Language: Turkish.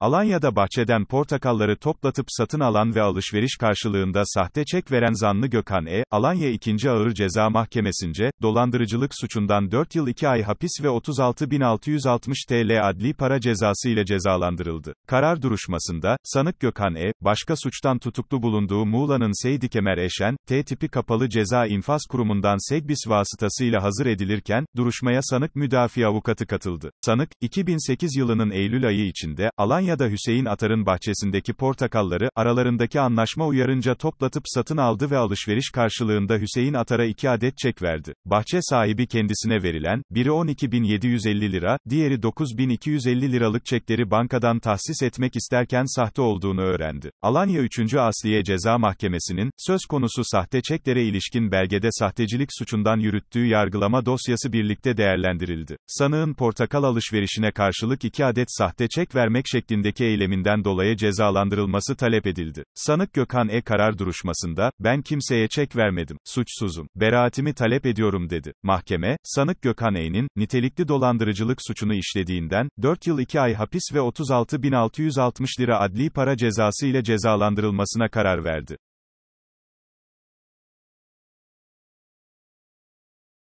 Alanya'da bahçeden portakalları toplatıp satın alan ve alışveriş karşılığında sahte çek veren zanlı Gökhan E., Alanya 2. Ağır Ceza Mahkemesince, dolandırıcılık suçundan 4 yıl 2 ay hapis ve 36.660 TL adli para cezası ile cezalandırıldı. Karar duruşmasında, sanık Gökhan E., başka suçtan tutuklu bulunduğu Muğla'nın Seydi Kemer Eşen, T tipi kapalı ceza infaz kurumundan Segbis vasıtasıyla hazır edilirken, duruşmaya sanık müdafi avukatı katıldı. Sanık, 2008 yılının Eylül ayı içinde, Alanya Konya'da Hüseyin Atar'ın bahçesindeki portakalları, aralarındaki anlaşma uyarınca toplatıp satın aldı ve alışveriş karşılığında Hüseyin Atar'a iki adet çek verdi. Bahçe sahibi kendisine verilen, biri 12.750 lira, diğeri 9.250 liralık çekleri bankadan tahsis etmek isterken sahte olduğunu öğrendi. Alanya 3. Asliye Ceza Mahkemesi'nin, söz konusu sahte çeklere ilişkin belgede sahtecilik suçundan yürüttüğü yargılama dosyası birlikte değerlendirildi. Sanığın portakal alışverişine karşılık iki adet sahte çek vermek şeklinde üzerindeki eyleminden dolayı cezalandırılması talep edildi. Sanık Gökhan E. karar duruşmasında, ben kimseye çek vermedim, suçsuzum, beraatimi talep ediyorum dedi. Mahkeme, sanık Gökhan E.'nin, nitelikli dolandırıcılık suçunu işlediğinden, 4 yıl 2 ay hapis ve 36.660 lira adli para cezası ile cezalandırılmasına karar verdi.